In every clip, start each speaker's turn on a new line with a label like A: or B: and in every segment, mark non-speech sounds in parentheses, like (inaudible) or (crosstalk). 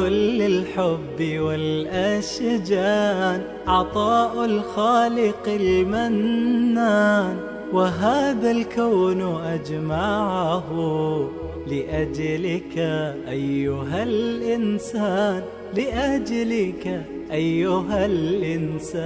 A: كل الحب والأشجان عطاء الخالق المنان وهذا الكون أجمعه لأجلك أيها الإنسان لأجلك أيها الإنسان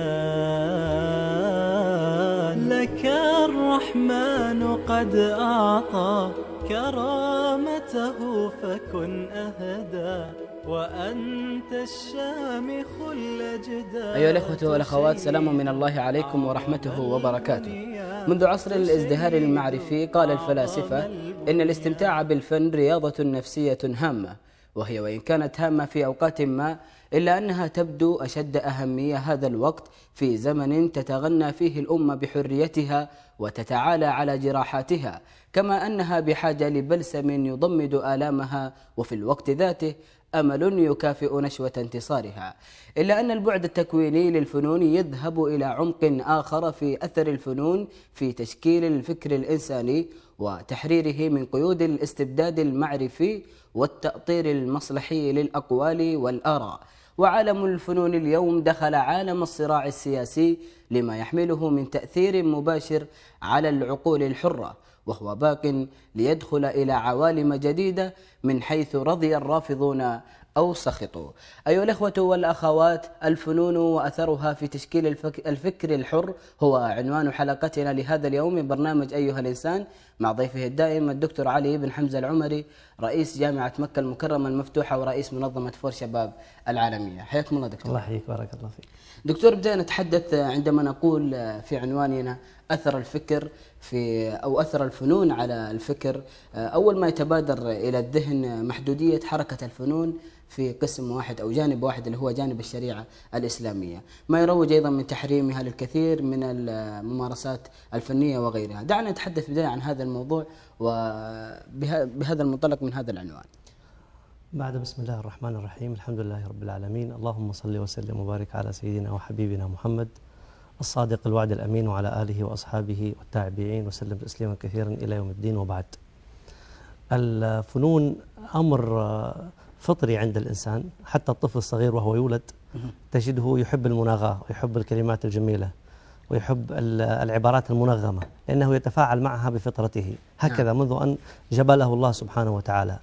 A: لك الرحمن قد أعطى كرامته فكن أهدى وأنت الشامخ الأجداد أيها الأخوة
B: والأخوات سلام من الله عليكم ورحمته وبركاته منذ عصر الازدهار المعرفي قال الفلاسفة إن الاستمتاع بالفن رياضة نفسية هامة وهي وإن كانت هامة في أوقات ما إلا أنها تبدو أشد أهمية هذا الوقت في زمن تتغنى فيه الأمة بحريتها وتتعالى على جراحاتها كما أنها بحاجة لبلسم يضمد آلامها وفي الوقت ذاته أمل يكافئ نشوة انتصارها إلا أن البعد التكويني للفنون يذهب إلى عمق آخر في أثر الفنون في تشكيل الفكر الإنساني وتحريره من قيود الاستبداد المعرفي والتأطير المصلحي للأقوال والآراء وعالم الفنون اليوم دخل عالم الصراع السياسي لما يحمله من تأثير مباشر على العقول الحرة وهو باق ليدخل إلى عوالم جديدة من حيث رضي الرافضون أو سخطوا أيها الأخوة والأخوات الفنون وأثرها في تشكيل الفكر الحر هو عنوان حلقتنا لهذا اليوم من برنامج أيها الإنسان مع ضيفه الدائم الدكتور علي بن حمزة العمري رئيس جامعة مكة المكرمة المفتوحة ورئيس منظمة فور شباب العالمية حياكم الله دكتور الله يحييك بارك الله فيك دكتور بدأنا نتحدث عندما نقول في عنواننا أثر الفكر في أو أثر الفنون على الفكر آه، أول ما يتبادر إلى الذهن محدودية حركة الفنون في قسم واحد أو جانب واحد اللي هو جانب الشريعة الإسلامية ما يروج أيضا من تحريمها للكثير من الممارسات الفنية وغيرها دعنا نتحدث بداية عن هذا الموضوع وبهذا المنطلق من هذا العنوان
A: بعد بسم الله الرحمن الرحيم الحمد لله رب العالمين اللهم صل وسلم وبارك على سيدنا وحبيبنا محمد الصادق الوعد الأمين وعلى آله وأصحابه والتابعين وسلم تسليما كثيرا إلى يوم الدين وبعد الفنون أمر فطري عند الإنسان حتى الطفل الصغير وهو يولد تجده يحب المناغاة ويحب الكلمات الجميلة ويحب العبارات المنغمة لأنه يتفاعل معها بفطرته هكذا نعم. منذ أن جبله الله سبحانه وتعالى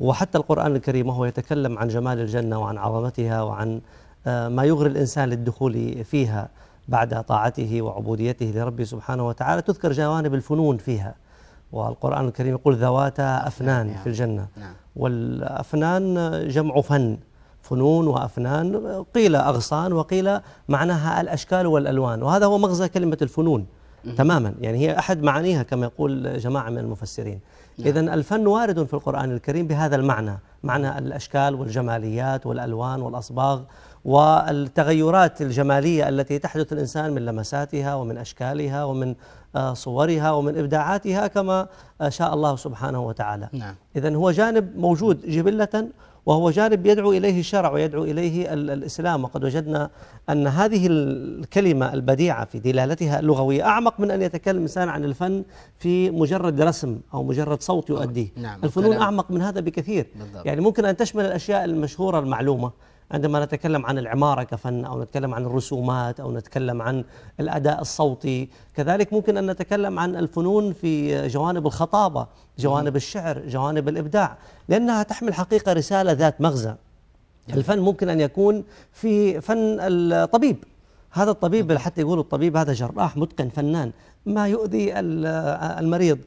A: وحتى القرآن الكريم وهو يتكلم عن جمال الجنة وعن عظمتها وعن آه، ما يغري الإنسان للدخول فيها بعد طاعته وعبوديته لربه سبحانه وتعالى تذكر جوانب الفنون فيها والقرآن الكريم يقول ذوات أفنان نعم. في الجنة نعم. والأفنان جمع فن فنون وأفنان قيل أغصان وقيل معناها الأشكال والألوان وهذا هو مغزى كلمة الفنون تماما يعني هي أحد معانيها كما يقول جماعة من المفسرين نعم. إذا الفن وارد في القرآن الكريم بهذا المعنى معنى الأشكال والجماليات والألوان والأصباغ والتغيرات الجمالية التي تحدث الإنسان من لمساتها ومن أشكالها ومن آه، صورها ومن إبداعاتها كما آه، شاء الله سبحانه وتعالى نعم. إذا هو جانب موجود جبلة وهو جانب يدعو إليه الشرع ويدعو إليه الإسلام وقد وجدنا أن هذه الكلمة البديعة في دلالتها اللغوية أعمق من أن يتكلم الإنسان عن الفن في مجرد رسم أو مجرد صوت يؤديه نعم الفنون أعمق من هذا بكثير بالضبط. يعني ممكن أن تشمل الأشياء المشهورة المعلومة عندما نتكلم عن العمارة كفن أو نتكلم عن الرسومات أو نتكلم عن الأداء الصوتي كذلك ممكن أن نتكلم عن الفنون في جوانب الخطابة جوانب الشعر جوانب الإبداع لأنها تحمل حقيقة رسالة ذات مغزى الفن ممكن أن يكون في فن الطبيب هذا الطبيب حتى يقول الطبيب هذا جراح متقن فنان ما يؤذي آه، المريض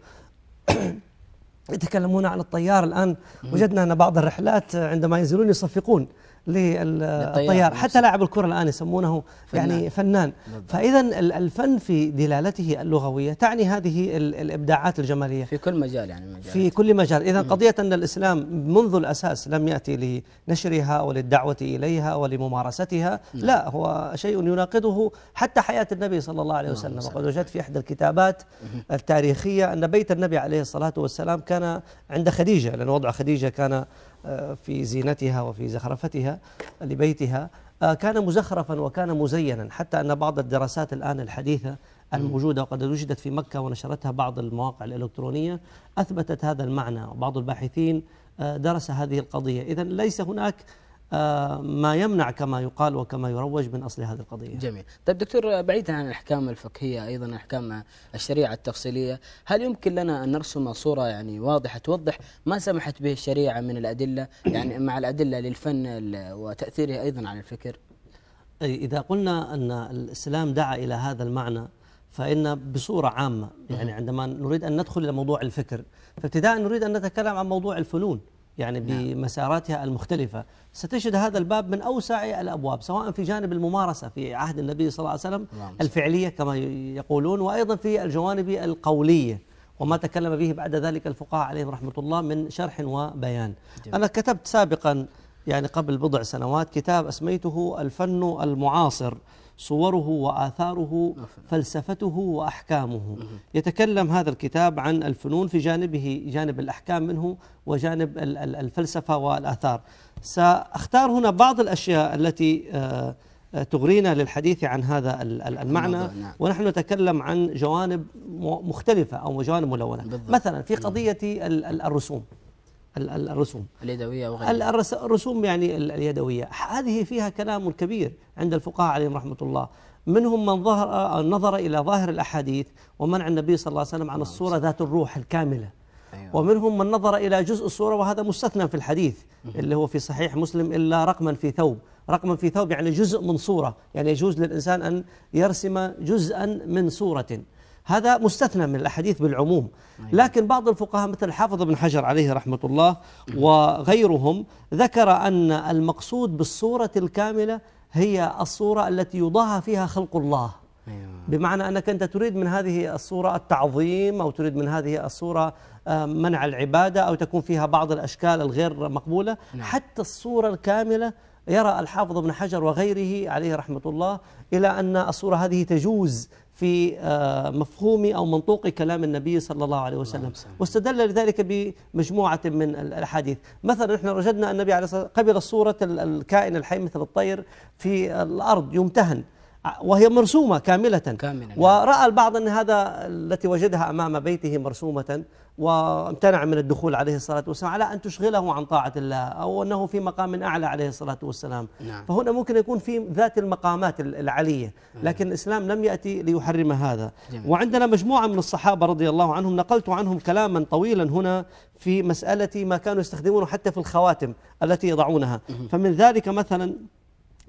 A: (coughs) يتكلمون عن الطيار الآن وجدنا أن بعض الرحلات عندما ينزلون يصفقون للطيار حتى لاعب الكرة الآن يسمونه فنان يعني فنان فإذا الفن في دلالته اللغوية تعني هذه الإبداعات الجمالية في كل مجال يعني مجال في كل مجال إذا قضية أن الإسلام منذ الأساس لم يأتي لنشرها وللدعوة إليها ولممارستها نعم. لا هو شيء يناقضه حتى حياة النبي صلى الله عليه نعم، وسلم وقد وجدت في إحدى الكتابات التاريخية أن بيت النبي عليه الصلاة والسلام كان عند خديجة لأن وضع خديجة كان آه، في زينتها وفي زخرفتها آه، لبيتها آه، كان مزخرفا وكان مزينا حتى أن بعض الدراسات الآن الحديثة الموجودة وقد وجدت في مكة ونشرتها بعض المواقع الإلكترونية أثبتت هذا المعنى وبعض الباحثين درس هذه القضية إذا ليس هناك آه، ما يمنع كما يقال وكما يروج من أصل هذه القضية جميل
B: طيب دكتور بعيدا عن الأحكام الفقهية أيضا أحكام الشريعة التفصيلية هل يمكن لنا أن نرسم صورة يعني واضحة توضح ما سمحت به الشريعة من الأدلة يعني مع الأدلة للفن وتأثيره أيضا على الفكر
A: إذا قلنا أن الإسلام دعا إلى هذا المعنى فإن بصورة عامة يعني عندما نريد أن ندخل إلى موضوع الفكر فابتداء نريد أن نتكلم عن موضوع الفنون يعني نعم. بمساراتها المختلفة ستجد هذا الباب من أوسع الأبواب سواء في جانب الممارسة في عهد النبي صلى الله عليه وسلم نعم. الفعلية كما يقولون وأيضا في الجوانب القولية وما تكلم به بعد ذلك الفقهاء عليهم رحمة الله من شرح وبيان أنا كتبت سابقا يعني قبل بضع سنوات كتاب أسميته الفن المعاصر صوره وآثاره فلسفته وأحكامه يتكلم هذا الكتاب عن الفنون في جانبه جانب الأحكام منه وجانب الفلسفة والآثار سأختار هنا بعض الأشياء التي آه، آه، تغرينا للحديث عن هذا المعنى نعم. ونحن نتكلم عن جوانب مختلفة أو جوانب ملونة مثلا في نعم. قضية الرسوم الرسوم
B: اليدوية وغيرها
A: الرسوم يعني اليدوية هذه فيها كلام كبير عند الفقهاء عليهم رحمة الله منهم من ظهر آه، نظر إلى ظاهر الأحاديث ومنع النبي صلى الله عليه وسلم عن نعم، الصورة ذات الروح الكاملة أيوة. ومنهم من نظر إلى جزء الصورة وهذا مستثنى في الحديث اللي هو في صحيح مسلم إلا رقما في ثوب رقما في ثوب يعني جزء من صورة يعني يجوز للإنسان أن يرسم جزءا من صورة هذا مستثنى من الأحاديث بالعموم أيوة. لكن بعض الفقهاء مثل حافظ ابن حجر عليه رحمة الله وغيرهم ذكر أن المقصود بالصورة الكاملة هي الصورة التي يضاهى فيها خلق الله أيوة. بمعنى أنك أنت تريد من هذه الصورة التعظيم أو تريد من هذه الصورة آه، منع العبادة أو تكون فيها بعض الأشكال الغير مقبولة نعم. حتى الصورة الكاملة يرى الحافظ ابن حجر وغيره عليه رحمة الله إلى أن الصورة هذه تجوز في آه، مفهوم أو منطوق كلام النبي صلى الله عليه وسلم واستدل لذلك بمجموعة من الأحاديث مثلا نحن وجدنا النبي عليه الصلاة والسلام قبل صورة الكائن الحي مثل الطير في الأرض يمتهن وهي مرسومة كاملة كاملة نعم. ورأى البعض أن هذا التي وجدها أمام بيته مرسومة وامتنع من الدخول عليه الصلاة والسلام على أن تشغله عن طاعة الله أو أنه في مقام أعلى عليه الصلاة والسلام نعم. فهنا ممكن يكون في ذات المقامات العلية نعم. لكن الإسلام لم يأتي ليحرم هذا جميل. وعندنا مجموعة من الصحابة رضي الله عنهم نقلت عنهم كلاما طويلا هنا في مسألة ما كانوا يستخدمونه حتى في الخواتم التي يضعونها فمن ذلك مثلا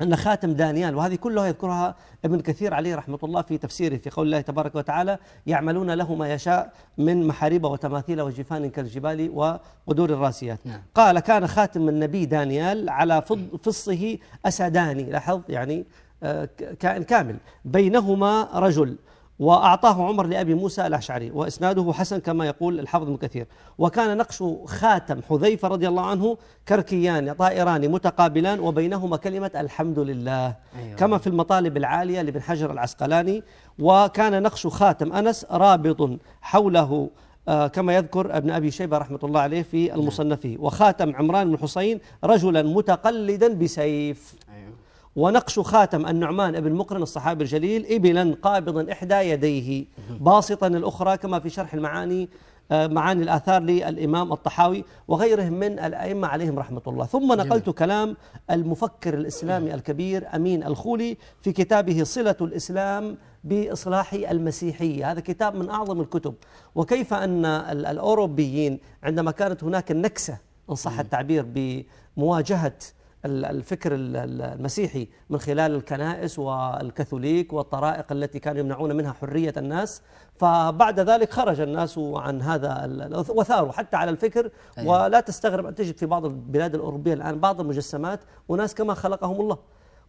A: أن خاتم دانيال وهذه كلها يذكرها ابن كثير عليه رحمة الله في تفسيره في قول الله تبارك وتعالى يعملون له ما يشاء من محاريب وتماثيل وجفان كالجبال وقدور الراسيات نعم. قال كان خاتم النبي دانيال على نعم. فصه أسداني لاحظ يعني آه، كائن كامل بينهما رجل وأعطاه عمر لأبي موسى الأشعري وإسناده حسن كما يقول الحافظ ابن كثير وكان نقش خاتم حذيفة رضي الله عنه كركيان طائران متقابلان وبينهما كلمة الحمد لله أيوة. كما في المطالب العالية لابن حجر العسقلاني وكان نقش خاتم أنس رابط حوله آه، كما يذكر ابن أبي شيبة رحمة الله عليه في نعم. المصنف وخاتم عمران بن حسين رجلا متقلدا بسيف أيوة. ونقش خاتم النعمان بن مقرن الصحابي الجليل إبلا قابضا إحدى يديه باسطا الأخرى كما في شرح المعاني آه، معاني الآثار للإمام الطحاوي وغيرهم من الأئمة عليهم رحمة الله ثم نقلت كلام المفكر الإسلامي الكبير أمين الخولي في كتابه صلة الإسلام بإصلاح المسيحية هذا كتاب من أعظم الكتب وكيف أن الأوروبيين عندما كانت هناك النكسة إن صح التعبير بمواجهة الفكر المسيحي من خلال الكنائس والكاثوليك والطرائق التي كانوا يمنعون منها حرية الناس فبعد ذلك خرج الناس عن هذا وثاروا حتى على الفكر أيوة. ولا تستغرب أن تجد في بعض البلاد الأوروبية الآن بعض المجسمات وناس كما خلقهم الله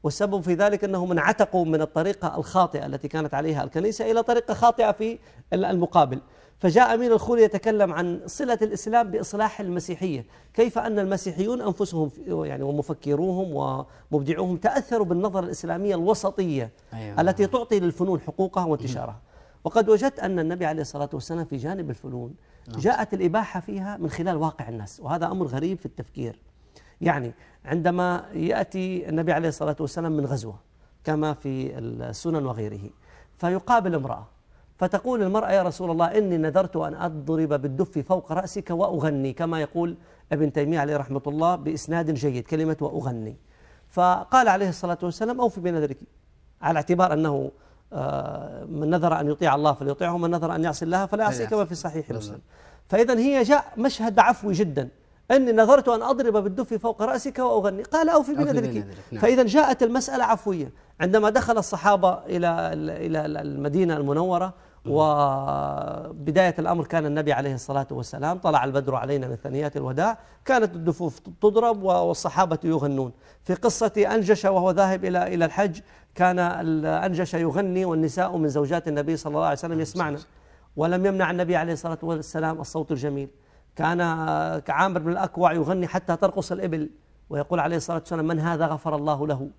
A: والسبب في ذلك انهم انعتقوا من الطريقه الخاطئه التي كانت عليها الكنيسه الى طريقه خاطئه في المقابل فجاء امير الخول يتكلم عن صله الاسلام باصلاح المسيحيه، كيف ان المسيحيون انفسهم يعني ومفكروهم ومبدعوهم تاثروا بالنظره الاسلاميه الوسطيه أيوة. التي تعطي للفنون حقوقها وانتشارها. وقد وجدت ان النبي عليه الصلاه والسلام في جانب الفنون نعم. جاءت الاباحه فيها من خلال واقع الناس، وهذا امر غريب في التفكير. يعني عندما يأتي النبي عليه الصلاة والسلام من غزوة كما في السنن وغيره فيقابل امرأة فتقول المرأة يا رسول الله إني نذرت أن أضرب بالدف فوق رأسك وأغني كما يقول ابن تيمية عليه رحمة الله بإسناد جيد كلمة وأغني فقال عليه الصلاة والسلام أوفي بنذرك على اعتبار أنه آه، من نذر أن يطيع الله فليطيعه من نذر أن يعصي الله فلا يعصي كما في صحيح مسلم فإذا هي جاء مشهد عفوي جدا أني نظرت أن أضرب بالدف فوق رأسك وأغني قال أوفي بنذرك نعم. فإذا جاءت المسألة عفوية عندما دخل الصحابة إلى إلى المدينة المنورة وبداية الأمر كان النبي عليه الصلاة والسلام طلع البدر علينا من ثنيات الوداع كانت الدفوف تضرب والصحابة يغنون في قصة أنجش وهو ذاهب إلى إلى الحج كان أنجش يغني والنساء من زوجات النبي صلى الله عليه وسلم يسمعن ولم يمنع النبي عليه الصلاة والسلام الصوت الجميل كان كعامر بن الأكوع يغني حتى ترقص الإبل ويقول عليه الصلاة والسلام من هذا غفر الله له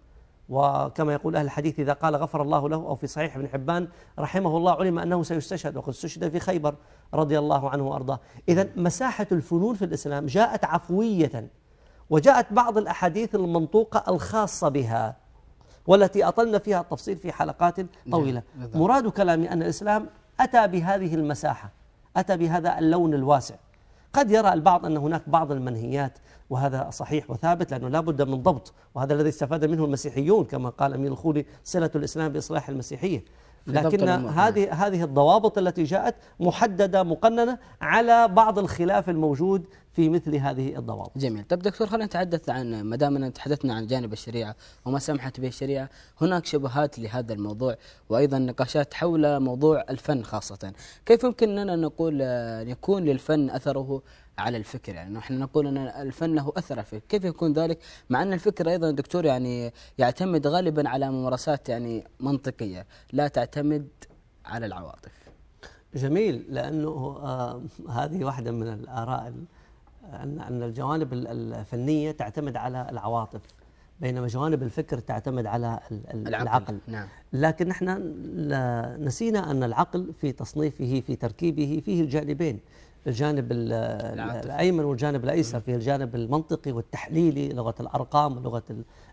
A: وكما يقول أهل الحديث إذا قال غفر الله له أو في صحيح ابن حبان رحمه الله علم أنه سيستشهد وقد استشهد في خيبر رضي الله عنه وأرضاه إذا مساحة الفنون في الإسلام جاءت عفوية وجاءت بعض الأحاديث المنطوقة الخاصة بها والتي أطلنا فيها التفصيل في حلقات نعم، طويلة نعم. مراد كلامي أن الإسلام أتى بهذه المساحة أتى بهذا اللون الواسع قد يرى البعض أن هناك بعض المنهيات وهذا صحيح وثابت لأنه لا بد من ضبط وهذا الذي استفاد منه المسيحيون كما قال أمير الخولي صلة الإسلام بإصلاح المسيحية لكن هذه هذه الضوابط التي جاءت محدده مقننه على بعض الخلاف الموجود في مثل هذه الضوابط. جميل، طب دكتور خلينا نتحدث
B: عن ما دامنا تحدثنا عن جانب الشريعه وما سمحت به الشريعه، هناك شبهات لهذا الموضوع وايضا نقاشات حول موضوع الفن خاصه، كيف يمكن اننا نقول آه، يكون للفن اثره على الفكر يعني نحن نقول ان الفن له اثر فيه كيف يكون ذلك مع ان الفكر ايضا دكتور يعني يعتمد غالبا على ممارسات يعني منطقيه لا تعتمد على العواطف
A: جميل لانه آه هذه واحده من الاراء أن أن الجوانب الفنية تعتمد على العواطف بينما جوانب الفكر تعتمد على العقل, العقل. نعم. لكن نحن نسينا أن العقل في تصنيفه في تركيبه فيه الجانبين الجانب الايمن والجانب الايسر في الجانب المنطقي والتحليلي لغه الارقام ولغه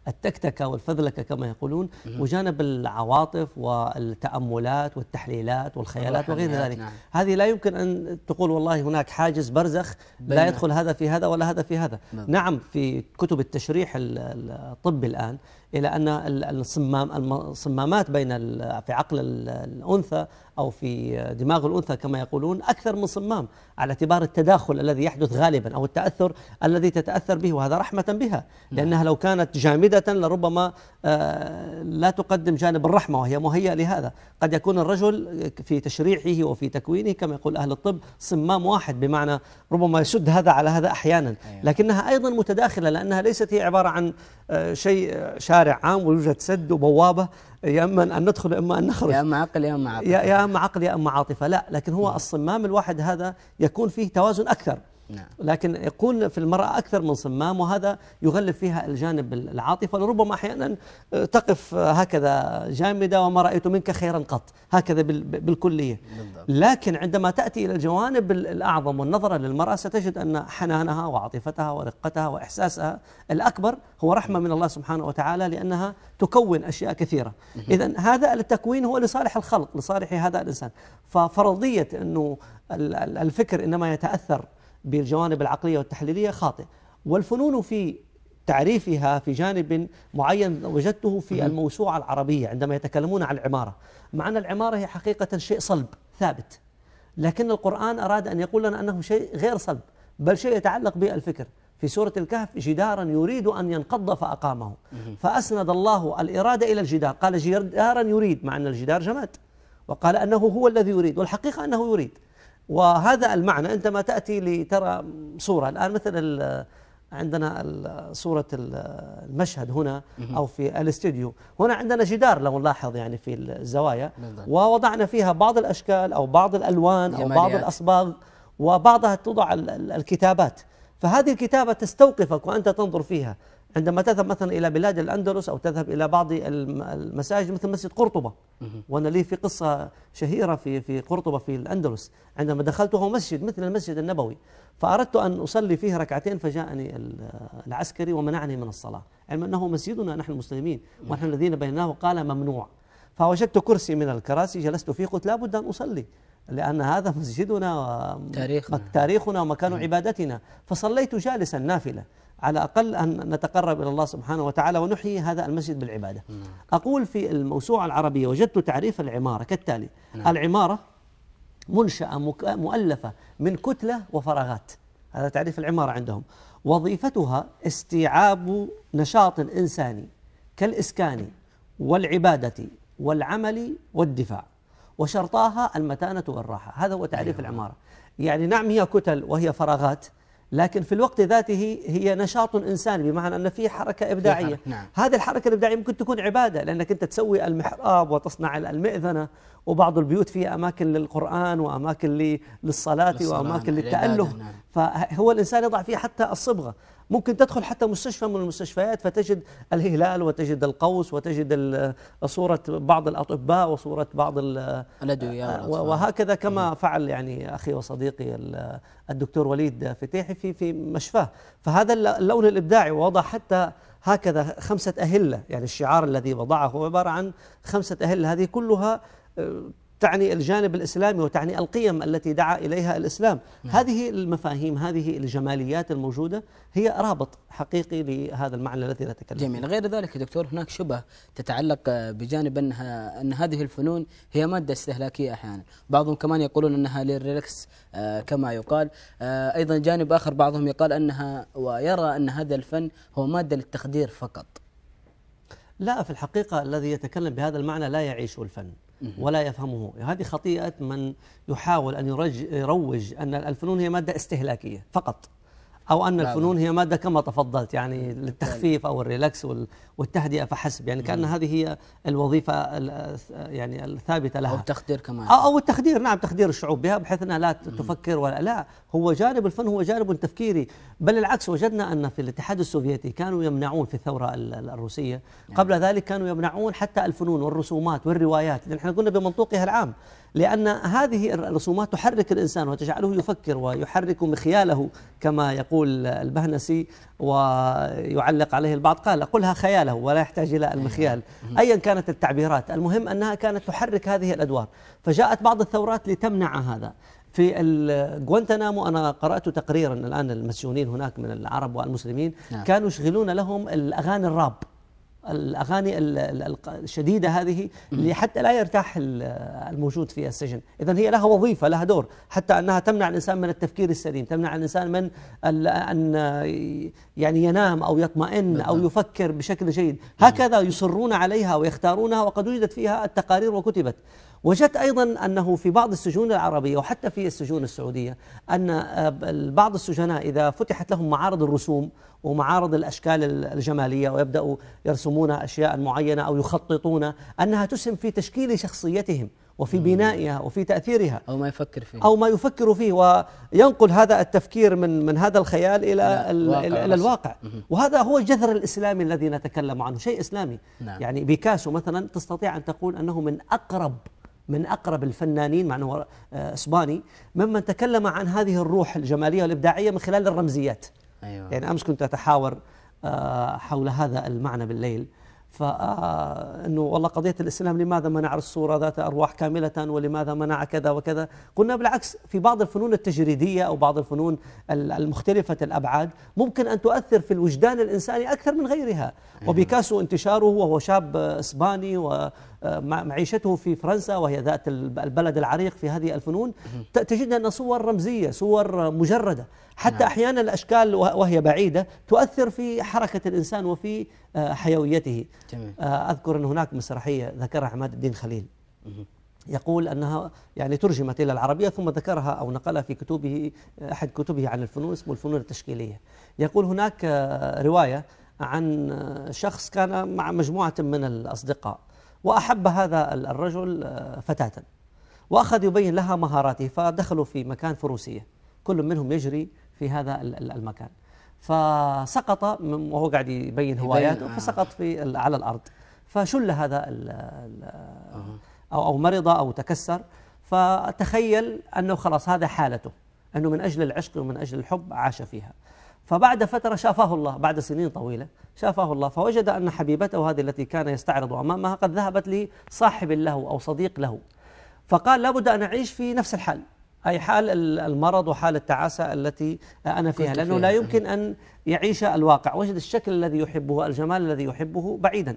A: التكتكه والفذلكه كما يقولون وجانب العواطف والتاملات والتحليلات والخيالات وغير ذلك نعم. هذه لا يمكن ان تقول والله هناك حاجز برزخ لا يدخل هذا في هذا ولا هذا في هذا نعم, نعم، في كتب التشريح الطبي الان الى ان الصمام الصمامات بين في عقل الانثى او في دماغ الانثى كما يقولون اكثر من صمام على اعتبار التداخل الذي يحدث غالبا او التاثر الذي تتاثر به وهذا رحمه بها نعم. لانها لو كانت جامده لربما آه، لا تقدم جانب الرحمه وهي مهيئه لهذا قد يكون الرجل في تشريحه وفي تكوينه كما يقول اهل الطب صمام واحد بمعنى ربما يشد هذا على هذا احيانا أيوة. لكنها ايضا متداخله لانها ليست هي عباره عن آه، شيء شارع شارع عام ويوجد سد وبوابه يا اما ان ندخل اما ان نخرج يا اما عقل يا اما عاطفه يا اما عقل يا اما عاطفه لا لكن هو الصمام الواحد هذا يكون فيه توازن اكثر نعم. لكن يكون في المرأة أكثر من صمام وهذا يغلب فيها الجانب العاطفة لربما أحيانا آه، تقف هكذا جامدة وما رأيت منك خيرا قط هكذا بالكلية لكن عندما تأتي إلى الجوانب الأعظم والنظرة للمرأة ستجد أن حنانها وعاطفتها ورقتها وإحساسها الأكبر هو رحمة من الله سبحانه وتعالى لأنها تكون أشياء كثيرة إذا هذا التكوين هو لصالح الخلق لصالح هذا الإنسان ففرضية أنه الفكر إنما يتأثر بالجوانب العقلية والتحليلية خاطئ والفنون في تعريفها في جانب معين وجدته في الموسوعة العربية عندما يتكلمون عن العمارة مع أن العمارة هي حقيقة شيء صلب ثابت لكن القرآن أراد أن يقول لنا أنه شيء غير صلب بل شيء يتعلق بالفكر في سورة الكهف جدارا يريد أن ينقض فأقامه فأسند الله الإرادة إلى الجدار قال جدارا يريد مع أن الجدار جماد وقال أنه هو الذي يريد والحقيقة أنه يريد وهذا المعنى عندما تأتي لترى صورة الآن مثل عندنا صورة المشهد هنا أو في الاستديو هنا عندنا جدار لو نلاحظ يعني في الزوايا ووضعنا فيها بعض الأشكال أو بعض الألوان أو بعض الأصباغ وبعضها توضع الكتابات فهذه الكتابة تستوقفك وأنت تنظر فيها عندما تذهب مثلا إلى بلاد الأندلس أو تذهب إلى بعض المساجد مثل مسجد قرطبة وأنا لي في قصة شهيرة في في قرطبة في الأندلس عندما دخلت وهو مسجد مثل المسجد النبوي فأردت أن أصلي فيه ركعتين فجاءني العسكري ومنعني من الصلاة علما أنه مسجدنا نحن المسلمين ونحن الذين بيناه قال ممنوع فوجدت كرسي من الكراسي جلست فيه قلت لابد أن أصلي لأن هذا مسجدنا وتاريخنا تاريخنا ومكان عبادتنا فصليت جالسا نافلة على الأقل أن نتقرب إلى الله سبحانه وتعالى ونحيي هذا المسجد بالعبادة نعم. أقول في الموسوعة العربية وجدت تعريف العمارة كالتالي نعم. العمارة منشأة مؤلفة من كتلة وفراغات هذا تعريف العمارة عندهم وظيفتها استيعاب نشاط إنساني كالإسكان والعبادة والعمل والدفاع وشرطاها المتانة والراحة هذا هو تعريف أيوة. العمارة يعني نعم هي كتل وهي فراغات لكن في الوقت ذاته هي نشاط إنساني بمعنى أن في حركة إبداعية نعم. هذه الحركة الإبداعية ممكن تكون عبادة لأنك أنت تسوي المحراب وتصنع المئذنة وبعض البيوت فيها اماكن للقران واماكن للصلاه واماكن للتاله نعم. فهو الانسان يضع فيه حتى الصبغه ممكن تدخل حتى مستشفى من المستشفيات فتجد الهلال وتجد القوس وتجد صورة بعض الأطباء وصورة بعض الأدوية آه، وهكذا كما فعل يعني أخي وصديقي الدكتور وليد فتيحي في في مشفاه فهذا اللون الإبداعي ووضع حتى هكذا خمسة أهلة يعني الشعار الذي وضعه هو عبارة عن خمسة أهلة هذه كلها تعني الجانب الاسلامي وتعني القيم التي دعا اليها الاسلام، نعم. هذه المفاهيم هذه الجماليات الموجوده هي رابط حقيقي لهذا المعنى الذي نتكلم جميل، غير ذلك دكتور هناك شبه تتعلق بجانب انها ان هذه
B: الفنون هي ماده استهلاكيه احيانا، بعضهم كمان يقولون انها للريلكس آه، كما يقال، آه، ايضا جانب اخر بعضهم يقال انها ويرى ان هذا الفن هو ماده للتخدير فقط.
A: لا في الحقيقه الذي يتكلم بهذا المعنى لا يعيش الفن. ولا يفهمه هذه خطيئة من يحاول أن يروج أن الفنون هي مادة استهلاكية فقط أو أن الفنون هي مادة كما تفضلت يعني للتخفيف أو الريلاكس والتهدئة فحسب يعني كأن هذه هي الوظيفة يعني الثابتة لها أو التخدير كمان أو التخدير نعم تخدير الشعوب بها بحيث أنها لا تفكر ولا لا هو جانب الفن هو جانب تفكيري بل العكس وجدنا أن في الاتحاد السوفيتي كانوا يمنعون في الثورة الروسية نعم. قبل ذلك كانوا يمنعون حتى الفنون والرسومات والروايات لأن احنا قلنا بمنطوقها العام لأن هذه الرسومات تحرك الإنسان وتجعله يفكر ويحرك مخياله كما يقول البهنسي ويعلق عليه البعض قال قلها خياله ولا يحتاج إلى المخيال أيا كانت التعبيرات المهم أنها كانت تحرك هذه الأدوار فجاءت بعض الثورات لتمنع هذا في غوانتنامو انا قرات تقريرا الان المسجونين هناك من العرب والمسلمين نعم. كانوا يشغلون لهم الاغاني الراب الاغاني الشديده هذه حتى لا يرتاح الموجود في السجن، اذا هي لها وظيفه لها دور حتى انها تمنع الانسان من التفكير السليم، تمنع الانسان من ان يعني ينام او يطمئن نعم. او يفكر بشكل جيد، هكذا يصرون عليها ويختارونها وقد وجدت فيها التقارير وكتبت وجدت أيضا أنه في بعض السجون العربية وحتى في السجون السعودية أن آه، بعض السجناء إذا فتحت لهم معارض الرسوم ومعارض الأشكال الجمالية ويبدأوا يرسمون أشياء معينة أو يخططون أنها تسهم في تشكيل شخصيتهم وفي بنائها وفي تأثيرها أو ما يفكر فيه أو ما يفكر فيه وينقل هذا التفكير من من هذا الخيال إلى إلى الواقع وهذا هو الجذر الإسلامي الذي نتكلم عنه شيء إسلامي نعم. يعني بيكاسو مثلا تستطيع أن تقول أنه من أقرب من أقرب الفنانين مع أنه آه، إسباني ممن تكلم عن هذه الروح الجمالية والإبداعية من خلال الرمزيات أيوة. يعني أمس كنت أتحاور آه، حول هذا المعنى بالليل فانه آه، والله قضيه الاسلام لماذا منع الصوره ذات ارواح كامله ولماذا منع كذا وكذا؟ قلنا بالعكس في بعض الفنون التجريديه او بعض الفنون المختلفه الابعاد ممكن ان تؤثر في الوجدان الانساني اكثر من غيرها أيوة. وبيكاسو انتشاره وهو شاب اسباني و آه، معيشته في فرنسا وهي ذات البلد العريق في هذه الفنون تجد أن صور رمزية صور مجردة حتى نعم. أحيانا الأشكال وهي بعيدة تؤثر في حركة الإنسان وفي آه، حيويته جميل. آه، أذكر أن هناك مسرحية ذكرها عماد الدين خليل يقول أنها يعني ترجمت إلى العربية ثم ذكرها أو نقلها في كتبه أحد كتبه عن الفنون اسمه الفنون التشكيلية يقول هناك رواية عن شخص كان مع مجموعة من الأصدقاء وأحب هذا الرجل آه، فتاة وأخذ يبين لها مهاراته فدخلوا في مكان فروسية كل منهم يجري في هذا المكان فسقط وهو قاعد يبين هواياته آه. فسقط في على الأرض فشل هذا ال آه. أو أو مرض أو تكسر فتخيل أنه خلاص هذا حالته أنه من أجل العشق ومن أجل الحب عاش فيها فبعد فترة شافاه الله بعد سنين طويلة شافاه الله فوجد أن حبيبته هذه التي كان يستعرض أمامها قد ذهبت لصاحب له أو صديق له فقال لابد أن أعيش في نفس الحال أي حال المرض وحال التعاسة التي أنا فيها لأنه لا يمكن أن يعيش الواقع وجد الشكل الذي يحبه الجمال الذي يحبه بعيدا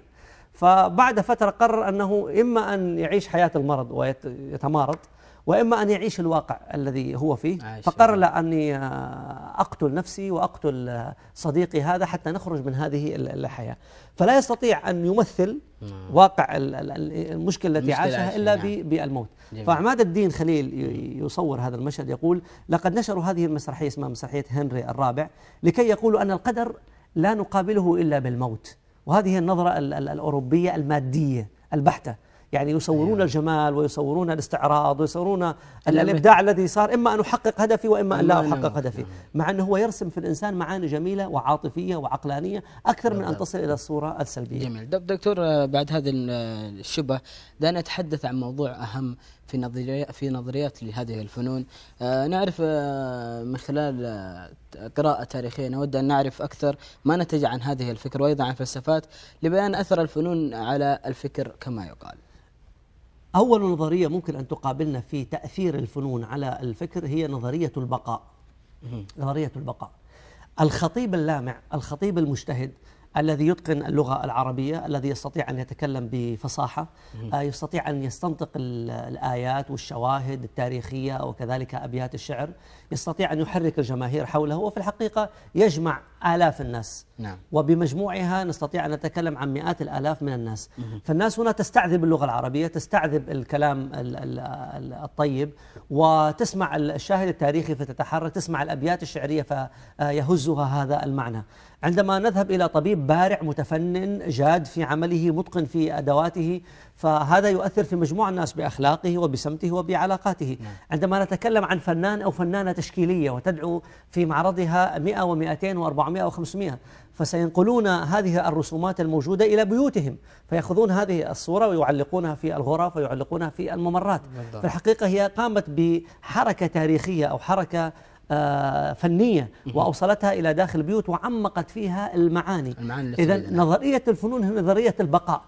A: فبعد فترة قرر أنه إما أن يعيش حياة المرض ويتمارض واما ان يعيش الواقع الذي هو فيه فقرر لا اني آه، اقتل نفسي واقتل آه، صديقي هذا حتى نخرج من هذه الحياه فلا يستطيع ان يمثل نعم. واقع المشكله التي عاشها الا نعم. بالموت فعماد الدين خليل يصور هذا المشهد يقول لقد نشروا هذه المسرحيه اسمها مسرحيه هنري الرابع لكي يقولوا ان القدر لا نقابله الا بالموت وهذه النظره الاوروبيه الماديه البحته يعني يصورون إيه. الجمال ويصورون الاستعراض ويصورون الابداع الذي صار اما ان احقق هدفي واما ان لا احقق هدفي مع انه هو يرسم في الانسان معاني جميله وعاطفيه وعقلانيه اكثر من ان تصل الى الصوره السلبيه جميل دكتور بعد هذه
B: الشبه دعنا نتحدث عن موضوع اهم في نظريات في نظريات لهذه الفنون آه، نعرف آه، من خلال آه، قراءة تاريخية نود أن نعرف أكثر ما نتج عن هذه الفكرة وأيضا عن فلسفات لبيان أثر الفنون على الفكر كما يقال
A: أول نظرية ممكن أن تقابلنا في تأثير الفنون على الفكر هي نظرية البقاء نظرية البقاء الخطيب اللامع الخطيب المجتهد الذي يتقن اللغة العربية الذي يستطيع أن يتكلم بفصاحة آه، يستطيع أن يستنطق الآيات والشواهد التاريخية وكذلك أبيات الشعر يستطيع أن يحرك الجماهير حوله وفي الحقيقة يجمع آلاف الناس نعم. وبمجموعها نستطيع أن نتكلم عن مئات الآلاف من الناس مه. فالناس هنا تستعذب اللغة العربية تستعذب الكلام الطيب وتسمع الشاهد التاريخي فتتحرك تسمع الأبيات الشعرية فيهزها هذا المعنى عندما نذهب إلى طبيب بارع متفنن جاد في عمله متقن في أدواته فهذا يؤثر في مجموع الناس بأخلاقه وبسمته وبعلاقاته نعم. عندما نتكلم عن فنان أو فنانة تشكيلية وتدعو في معرضها 100 و200 و400 400 أو 500 فسينقلون هذه الرسومات الموجودة إلى بيوتهم فيأخذون هذه الصورة ويعلقونها في الغرف ويعلقونها في الممرات في الحقيقة هي قامت بحركة تاريخية أو حركة آه، فنية وأوصلتها إلى داخل البيوت وعمقت فيها المعاني, المعاني إذا نظرية الفنون هي نظرية البقاء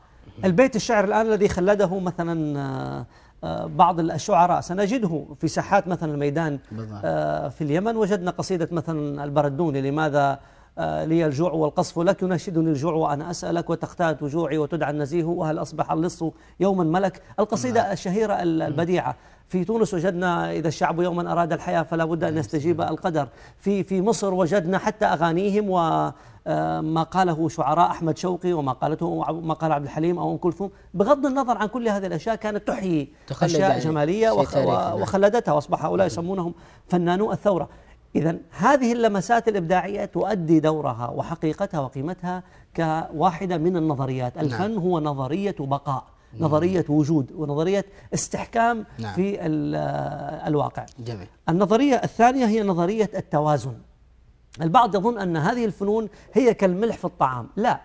A: البيت الشعر الآن الذي خلده مثلا آه، آه، بعض الشعراء سنجده في ساحات مثلا الميدان آه، في اليمن وجدنا قصيدة مثلا البردوني لماذا آه، لي الجوع والقصف لك يناشدني الجوع وأنا أسألك وتختات جوعي وتدعى النزيه وهل أصبح اللص يوما ملك القصيدة نعم. الشهيرة نعم. البديعة في تونس وجدنا إذا الشعب يوما أراد الحياة فلا بد أن نعم. يستجيب القدر في في مصر وجدنا حتى أغانيهم و آه، ما قاله شعراء احمد شوقي وما قالته ما قال عبد الحليم او ام كلثوم بغض النظر عن كل هذه الاشياء كانت تحيي اشياء يعني جماليه وخلدتها واصبح هؤلاء يسمونهم فنانو الثوره إذا هذه اللمسات الإبداعية تؤدي دورها وحقيقتها وقيمتها كواحدة من النظريات نعم. الفن هو نظرية بقاء نظرية وجود ونظرية استحكام نعم. في الواقع جميل. النظرية الثانية هي نظرية التوازن البعض يظن أن هذه الفنون هي كالملح في الطعام لا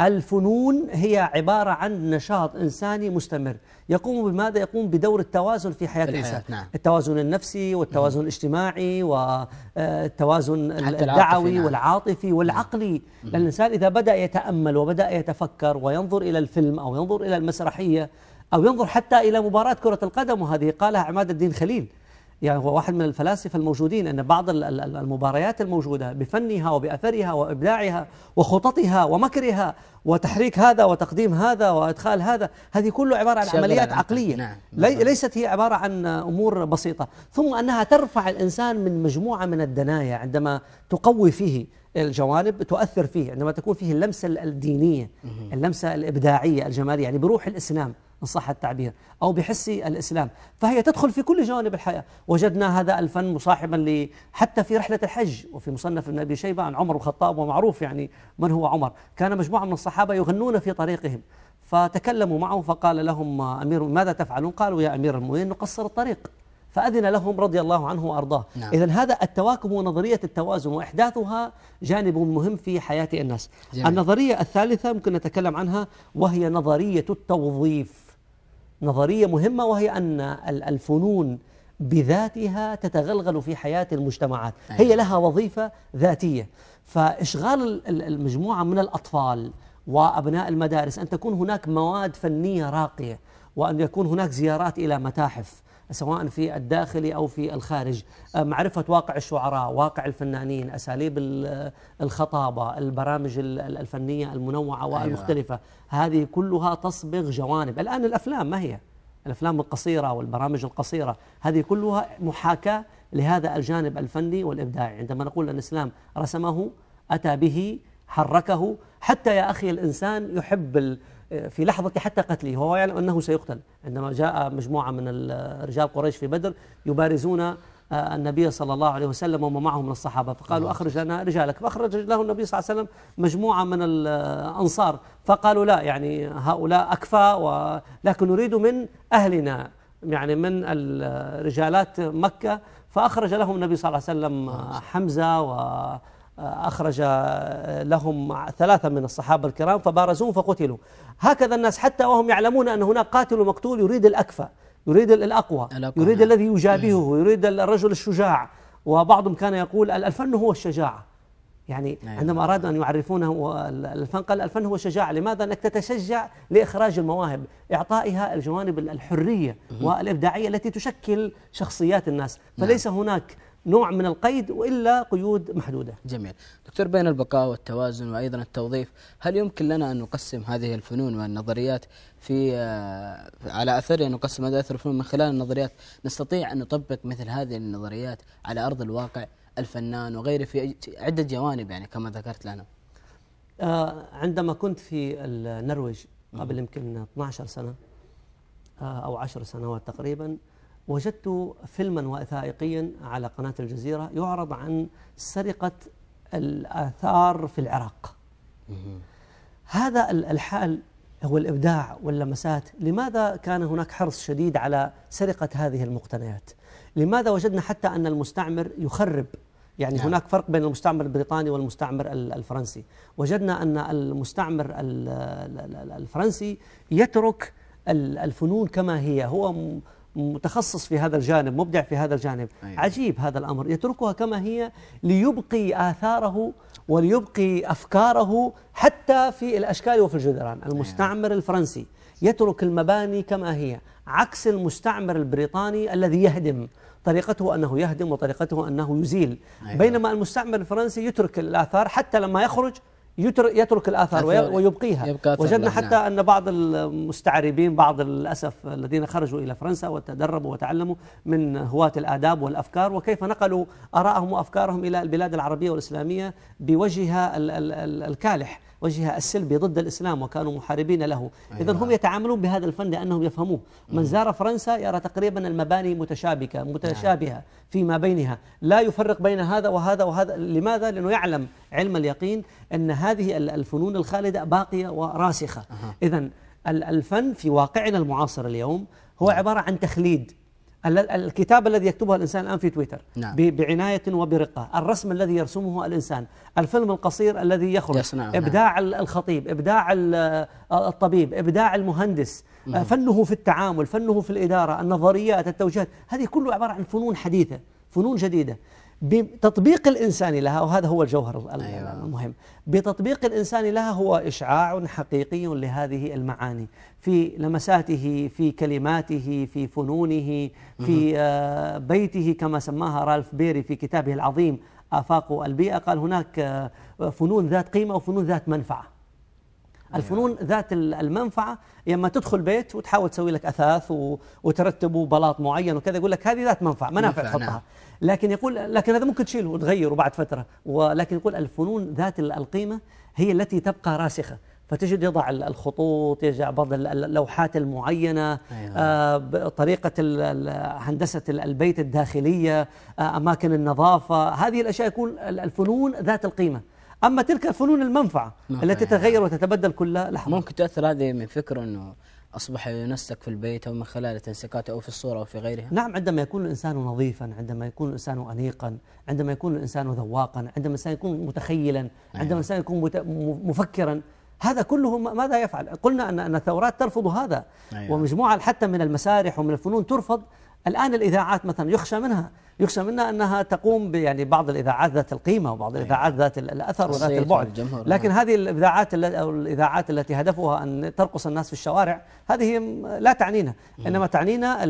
A: الفنون هي عبارة عن نشاط إنساني مستمر يقوم بماذا؟ يقوم بدور التوازن في حياة الإنسان نعم. التوازن النفسي والتوازن مم. الاجتماعي والتوازن آه، الدعوي نعم. والعاطفي والعقلي نعم. الإنسان إذا بدأ يتأمل وبدأ يتفكر وينظر إلى الفيلم أو ينظر إلى المسرحية أو ينظر حتى إلى مباراة كرة القدم وهذه قالها عماد الدين خليل يعني هو واحد من الفلاسفة الموجودين أن بعض المباريات الموجودة بفنها وبأثرها وإبداعها وخططها ومكرها وتحريك هذا وتقديم هذا وإدخال هذا هذه كله عبارة عن عمليات عقلية نعم. ليست هي عبارة عن أمور بسيطة ثم أنها ترفع الإنسان من مجموعة من الدنايا عندما تقوي فيه الجوانب تؤثر فيه عندما تكون فيه اللمسة الدينية اللمسة الإبداعية الجمالية يعني بروح الإسلام إن صح التعبير أو بحس الإسلام فهي تدخل في كل جوانب الحياة وجدنا هذا الفن مصاحبا حتى في رحلة الحج وفي مصنف النبي أبي شيبة عن عمر الخطاب ومعروف يعني من هو عمر كان مجموعة من الصحابة يغنون في طريقهم فتكلموا معه فقال لهم أمير ماذا تفعلون قالوا يا أمير المؤمنين نقصر الطريق فأذن لهم رضي الله عنه وأرضاه نعم. إذا هذا التواكب ونظرية التوازن وإحداثها جانب مهم في حياة الناس جميل. النظرية الثالثة ممكن نتكلم عنها وهي نظرية التوظيف نظرية مهمة وهي أن الفنون بذاتها تتغلغل في حياة المجتمعات أيوة. هي لها وظيفة ذاتية فإشغال المجموعة من الأطفال وأبناء المدارس أن تكون هناك مواد فنية راقية وأن يكون هناك زيارات إلى متاحف سواء في الداخلي أو في الخارج أه، معرفة واقع الشعراء واقع الفنانين أساليب الخطابة البرامج الفنية المنوعة أيوة. والمختلفة هذه كلها تصبغ جوانب الآن الأفلام ما هي الأفلام القصيرة والبرامج القصيرة هذه كلها محاكاة لهذا الجانب الفني والإبداعي عندما نقول أن الإسلام رسمه أتى به حركه حتى يا أخي الإنسان يحب في لحظة حتى قتله وهو يعلم أنه سيقتل عندما جاء مجموعة من رجال قريش في بدر يبارزون آه، النبي صلى الله عليه وسلم وما معه من الصحابة فقالوا نعم. أخرج لنا رجالك فأخرج له النبي صلى الله عليه وسلم مجموعة من الأنصار فقالوا لا يعني هؤلاء أكفى ولكن نريد من أهلنا يعني من الرجالات مكة فأخرج لهم النبي صلى الله عليه وسلم آه، حمزة و آه، أخرج آه، لهم ثلاثة من الصحابة الكرام فبارزوهم فقتلوا هكذا الناس حتى وهم يعلمون أن هناك قاتل مقتول يريد الأكفى يريد الأقوى, الأقوى يريد نعم. الذي يجابهه يريد الرجل الشجاع وبعضهم كان يقول الفن هو الشجاعة يعني نعم. عندما أرادوا أن يعرفونه الفن قال الفن هو الشجاعة لماذا أنك تتشجع لإخراج المواهب إعطائها الجوانب الحرية والإبداعية التي تشكل شخصيات الناس فليس هناك نوع من القيد والا قيود محدوده. جميل. دكتور بين البقاء والتوازن وايضا التوظيف، هل
B: يمكن لنا ان نقسم هذه الفنون والنظريات في آه، على اثر يعني نقسم هذه اثر الفنون من خلال النظريات، نستطيع ان نطبق مثل هذه النظريات على ارض الواقع الفنان وغيره في عده جوانب يعني كما ذكرت لنا.
A: آه، عندما كنت في النرويج قبل يمكن 12 سنه آه، او 10 سنوات تقريبا وجدت فيلما وثائقيا على قناة الجزيرة يعرض عن سرقة الآثار في العراق هذا الحال هو الإبداع واللمسات لماذا كان هناك حرص شديد على سرقة هذه المقتنيات لماذا وجدنا حتى أن المستعمر يخرب يعني نعم. هناك فرق بين المستعمر البريطاني والمستعمر الفرنسي وجدنا أن المستعمر الفرنسي يترك الفنون كما هي هو متخصص في هذا الجانب مبدع في هذا الجانب أيوة. عجيب هذا الأمر يتركها كما هي ليبقي آثاره وليبقي أفكاره حتى في الأشكال وفي الجدران أيوة. المستعمر أيوة. الفرنسي يترك المباني كما هي عكس المستعمر البريطاني الذي يهدم طريقته أنه يهدم وطريقته أنه يزيل أيوة. بينما المستعمر الفرنسي يترك الآثار حتى لما يخرج يترك الآثار ويبقيها يبقى وجدنا نعم. حتى نعم. أن بعض المستعربين بعض للأسف الذين خرجوا إلى فرنسا وتدربوا وتعلموا من هواة الآداب والأفكار وكيف نقلوا ارائهم وأفكارهم إلى البلاد العربية والإسلامية بوجهها الكالح وجهها السلبي ضد الإسلام وكانوا محاربين له أيوة. إذا هم يتعاملون بهذا الفن لأنهم يفهموه من زار فرنسا يرى تقريبا المباني متشابكة نعم. متشابهة فيما بينها لا يفرق بين هذا وهذا وهذا لماذا؟ لأنه يعلم علم اليقين أن هذه الفنون الخالدة باقية وراسخة إذا الفن في واقعنا المعاصر اليوم هو نعم. عبارة عن تخليد الكتاب الذي يكتبه الإنسان الآن في تويتر نعم. بعناية وبرقة الرسم الذي يرسمه الإنسان الفيلم القصير الذي يخرج يصنع. نعم. إبداع نعم. الخطيب إبداع الطبيب إبداع المهندس مم. آه، فنه في التعامل فنه في الإدارة النظريات التوجيهات هذه كلها عبارة عن فنون حديثة فنون جديدة بتطبيق الإنسان لها وهذا هو الجوهر أيوة. المهم بتطبيق الإنسان لها هو إشعاع حقيقي لهذه المعاني في لمساته في كلماته في فنونه في آه، بيته كما سماها رالف بيري في كتابه العظيم آفاق البيئة قال هناك آه، فنون ذات قيمة وفنون ذات منفعة أيوة. الفنون ذات المنفعه يا اما تدخل بيت وتحاول تسوي لك اثاث وترتبه بلاط معين وكذا يقول لك هذه ذات منفعه منافع تحطها نعم. لكن يقول لكن هذا ممكن تشيله وتغيره بعد فترة ولكن يقول الفنون ذات القيمة هي التي تبقى راسخة فتجد يضع الخطوط يضع بعض اللوحات المعينة أيوة. آه، طريقة هندسة البيت الداخلية آه، أماكن النظافة هذه الأشياء يكون الفنون ذات القيمة أما تلك فنون المنفعة نعم، التي أيوة. تتغير
B: وتتبدل كل لحظة ممكن تأثر هذه من فكرة أنه أصبح ينسك في البيت أو من خلال تنسيقاته أو في الصورة أو في غيرها
A: نعم عندما يكون الإنسان نظيفا عندما يكون الإنسان أنيقا عندما يكون الإنسان ذواقا عندما الإنسان يكون متخيلا نعم. عندما الإنسان يكون مفكرا هذا كله ماذا يفعل قلنا أن الثورات ترفض هذا أيوة. ومجموعة حتى من المسارح ومن الفنون ترفض الآن الإذاعات مثلا يخشى منها يخشى منها أنها تقوم يعني بعض الإذاعات ذات القيمة وبعض أيوة. الإذاعات ذات الأثر وذات البعد لكن نعم. هذه الإذاعات أو الإذاعات التي هدفها أن ترقص الناس في الشوارع هذه لا تعنينا إنما تعنينا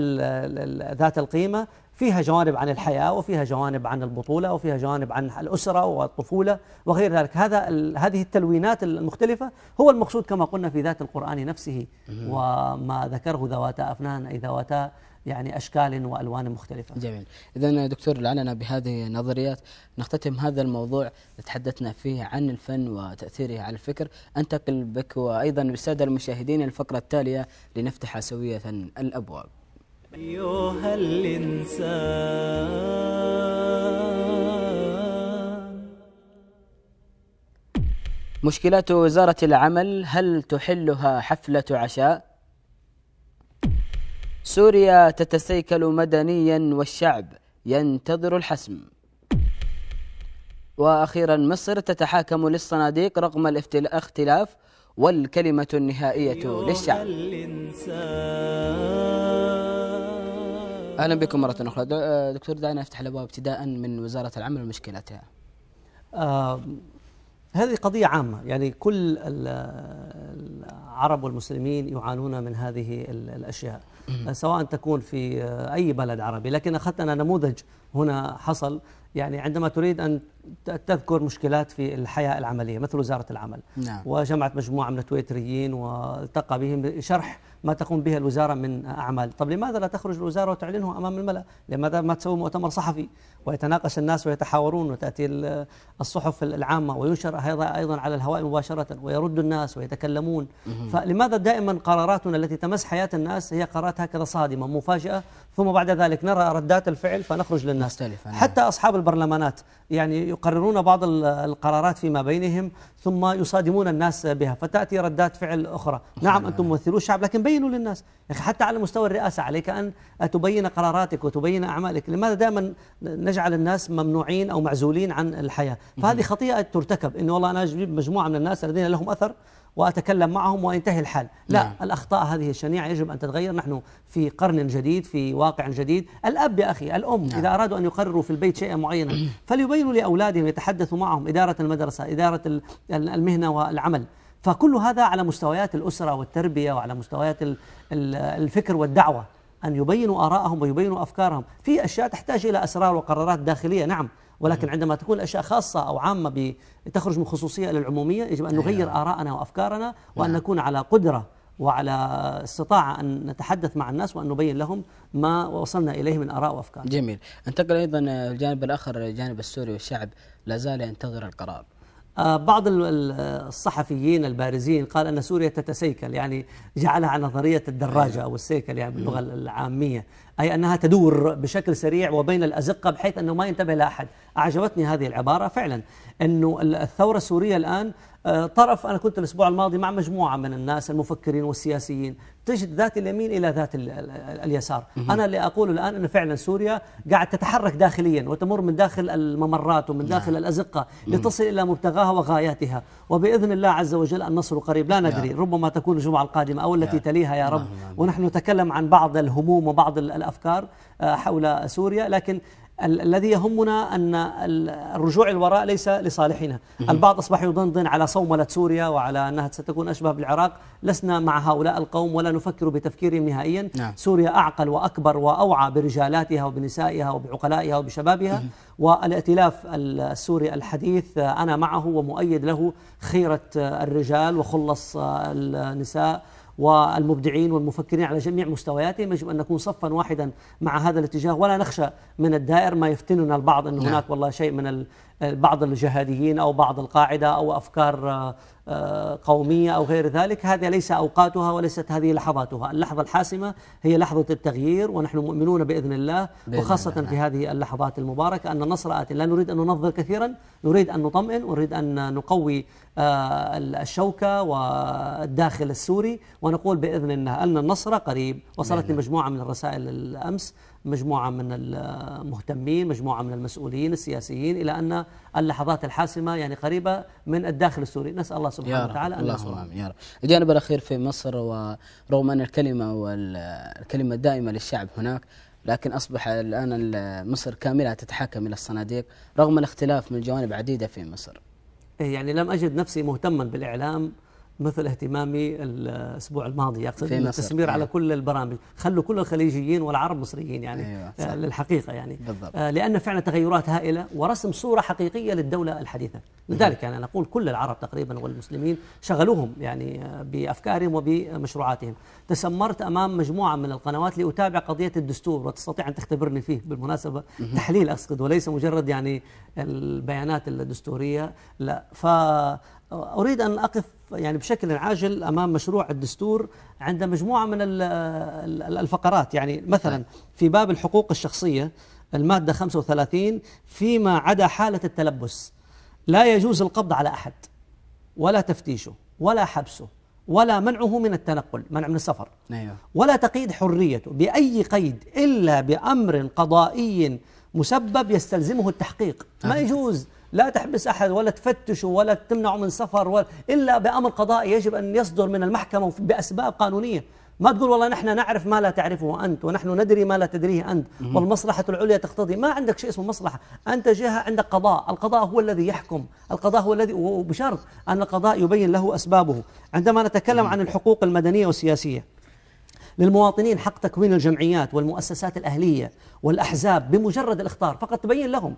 A: ذات القيمة فيها جوانب عن الحياة وفيها جوانب عن البطولة وفيها جوانب عن الأسرة والطفولة وغير ذلك هذا هذه التلوينات المختلفة هو المقصود كما قلنا في ذات القرآن نفسه وما ذكره ذواتا أفنان أي ذواتا يعني أشكال وألوان مختلفة جميل إذا دكتور لعلنا بهذه النظريات
B: نختتم هذا الموضوع تحدثنا فيه عن الفن وتأثيره على الفكر أنتقل بك وأيضا بالسادة المشاهدين الفقرة التالية لنفتح سوية الأبواب
A: أيها الإنسان
B: مشكلات وزارة العمل هل تحلها حفلة عشاء؟ سوريا تتسيكل مدنيا والشعب ينتظر الحسم وأخيرا مصر تتحاكم للصناديق رغم الاختلاف والكلمة النهائية للشعب أهلا بكم مرة أخرى آه، دكتور دعنا نفتح الأبواب ابتداء من وزارة العمل ومشكلاتها
A: آه هذه قضية عامة يعني كل العرب والمسلمين يعانون من هذه الأشياء سواء تكون في أي بلد عربي لكن أخذت أنا نموذج هنا حصل يعني عندما تريد أن تذكر مشكلات في الحياة العملية مثل وزارة العمل نعم. وجمعت مجموعة من التويتريين والتقى بهم شرح ما تقوم به الوزارة من أعمال طب لماذا لا تخرج الوزارة وتعلنه أمام الملأ لماذا ما تسوي مؤتمر صحفي ويتناقش الناس ويتحاورون وتأتي الصحف العامة وينشر أيضا على الهواء مباشرة ويرد الناس ويتكلمون فلماذا دائما قراراتنا التي تمس حياة الناس هي قرارات هكذا صادمة مفاجئة ثم بعد ذلك نرى ردات الفعل فنخرج للناس مختلفة. نعم. حتى أصحاب البرلمانات يعني يقررون بعض القرارات فيما بينهم ثم يصادمون الناس بها فتأتي ردات فعل أخرى نعم, نعم. أنتم ممثلون الشعب لكن بينوا للناس حتى على مستوى الرئاسة عليك أن تبين قراراتك وتبين أعمالك لماذا دائما نجعل الناس ممنوعين أو معزولين عن الحياة فهذه خطيئة ترتكب أنه والله أنا أجيب مجموعة من الناس الذين لهم أثر وأتكلم معهم وينتهي الحال لا نعم. الأخطاء هذه الشنيعة يجب أن تتغير نحن في قرن جديد في واقع جديد الأب يا أخي الأم نعم. إذا أرادوا أن يقرروا في البيت شيئا معينا (clears throat) فليبينوا لأولادهم يتحدثوا معهم إدارة المدرسة إدارة المهنة والعمل فكل هذا على مستويات الأسرة والتربية وعلى مستويات الفكر والدعوة أن يبينوا آراءهم ويبينوا أفكارهم في أشياء تحتاج إلى أسرار وقرارات داخلية نعم ولكن عندما تكون الأشياء خاصة أو عامة تخرج من خصوصية إلى العمومية يجب أن أيوة. نغير آراءنا وأفكارنا وأن نعم. نكون على قدرة وعلى استطاعة أن نتحدث مع الناس وأن نبين لهم ما وصلنا إليه من آراء وأفكار جميل انتقل أيضا الجانب الآخر الجانب السوري
B: والشعب لا زال ينتظر القرار
A: آه، بعض الصحفيين البارزين قال أن سوريا تتسيكل يعني جعلها على نظرية الدراجة أيوة. أو السيكل يعني باللغة العامية أي أنها تدور بشكل سريع وبين الأزقة بحيث أنه ما ينتبه لأحد أعجبتني هذه العبارة فعلا أنه الثورة السورية الآن آه، طرف أنا كنت الأسبوع الماضي مع مجموعة من الناس المفكرين والسياسيين تجد ذات اليمين إلى ذات اليسار أنا اللي أقوله الآن أنه فعلا سوريا قاعد تتحرك داخليا وتمر من داخل الممرات ومن داخل نعم. الأزقة لتصل إلى مبتغاها وغاياتها وبإذن الله عز وجل النصر قريب لا ندري نعم. ربما تكون الجمعة القادمة أو التي نعم. تليها يا رب نعم، نعم. ونحن نتكلم عن بعض الهموم وبعض الأفكار آه، حول سوريا لكن ال الذي يهمنا أن الرجوع الوراء ليس لصالحنا البعض أصبح يضنضن على صوملة سوريا وعلى أنها ستكون أشبه بالعراق لسنا مع هؤلاء القوم ولا نفكر بتفكيرهم نهائيا نعم. سوريا أعقل وأكبر وأوعى برجالاتها وبنسائها وبعقلائها وبشبابها والائتلاف السوري الحديث أنا معه ومؤيد له خيرة الرجال وخلص النساء والمبدعين والمفكرين على جميع مستوياتهم يجب أن نكون صفا واحدا مع هذا الاتجاه ولا نخشى من الدائر ما يفتننا البعض أن نعم. هناك والله شيء من بعض الجهاديين أو بعض القاعدة أو أفكار آه، قومية أو غير ذلك هذه ليس أوقاتها وليست هذه لحظاتها اللحظة الحاسمة هي لحظة التغيير ونحن مؤمنون بإذن الله وخاصة في هذه اللحظات المباركة أن النصر آت لا نريد أن ننظر كثيرا نريد أن نطمئن ونريد أن نقوي آه، الشوكة والداخل السوري ونقول بإذن الله أن النصر قريب وصلتني مجموعة من الرسائل الأمس مجموعة من المهتمين مجموعة من المسؤولين السياسيين إلى أن اللحظات الحاسمة يعني قريبة من الداخل السوري نسأل الله سبحانه وتعالى أن الله آمين يا رب
B: الجانب الأخير في مصر ورغم أن الكلمة والكلمة دائمة للشعب هناك لكن أصبح الآن مصر كاملة تتحكم إلى الصناديق رغم الاختلاف من جوانب عديدة في مصر
A: إيه، يعني لم أجد نفسي مهتما بالإعلام مثل اهتمامي الاسبوع الماضي اقصد التسمير على أيوة. كل البرامج خلوا كل الخليجيين والعرب مصريين يعني أيوة. آه، للحقيقه يعني بالضبط. آه، لان فعلا تغيرات هائله ورسم صوره حقيقيه للدوله الحديثه لذلك يعني انا اقول كل العرب تقريبا والمسلمين شغلوهم يعني آه، بافكارهم وبمشروعاتهم تسمرت امام مجموعه من القنوات لاتابع قضيه الدستور وتستطيع ان تختبرني فيه بالمناسبه تحليل اقصد وليس مجرد يعني البيانات الدستوريه لا ف أريد أن أقف يعني بشكل عاجل امام مشروع الدستور عند مجموعه من الفقرات يعني مثلا في باب الحقوق الشخصيه الماده 35 فيما عدا حاله التلبس لا يجوز القبض على احد ولا تفتيشه ولا حبسه ولا منعه من التنقل منع من السفر أيوه. ولا تقييد حريته بأي قيد إلا بأمر قضائي مسبب يستلزمه التحقيق ما يجوز لا تحبس أحد ولا تفتشه ولا تمنعه من سفر ولا إلا بأمر قضائي يجب أن يصدر من المحكمة بأسباب قانونية ما تقول والله نحن نعرف ما لا تعرفه أنت ونحن ندري ما لا تدريه أنت والمصلحة العليا تقتضي ما عندك شيء اسمه مصلحة أنت جهة عندك قضاء القضاء هو الذي يحكم القضاء هو الذي وبشرط أن القضاء يبين له أسبابه عندما نتكلم عن الحقوق المدنية والسياسية للمواطنين حق تكوين الجمعيات والمؤسسات الأهلية والأحزاب بمجرد الاختار فقط تبين لهم